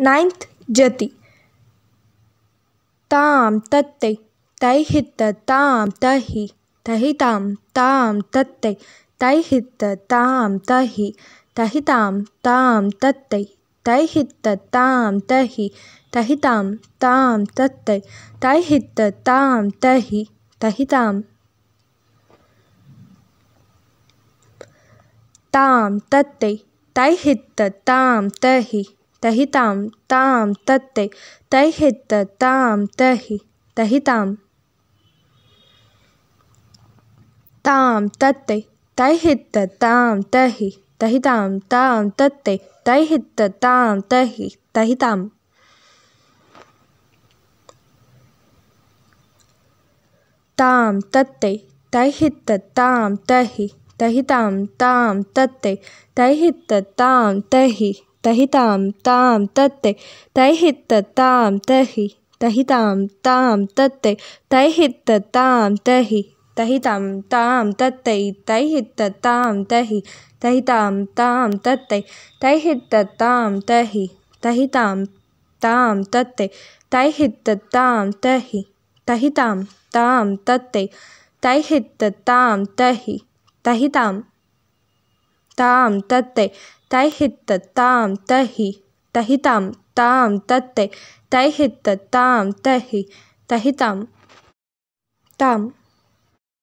ninth जति ताम तत्ते तई ताम तहि तहिताम ताम ताम तत्ते तई ताम तहि तहिताम ताम ताम तत्ते तई ताम तहि तहिताम ताम ताम तत्ते तई ताम तहि तहिताम ताम ताम तत्ते तई ताम तहि तहिताम तां तां तत्तै तैहित् तहि तहि तां तां तत्तै तैहित् तहि तहि तां तां तत्तै तैहित् तहि तहिताम तां तां तत्तै तैहित् तहि तहि तां तां तत्तै तैहित् तहि तहिताम ताम तत्ते तहित ताम तहि तहिताम ताम तत्ते तहित ताम तहि तहिताम ताम तत्ते तहित ताम तहि तहिताम ताम तत्ते तहित ताम तहि तहिताम ताम तत्ते तहित ताम तहि तहिताम ताम तत्ते तहित ताम तहि तहिताम ताम तत्तय तय ताम तहि तहिताम ताम तत्तय तय ताम तहि तहिताम ताम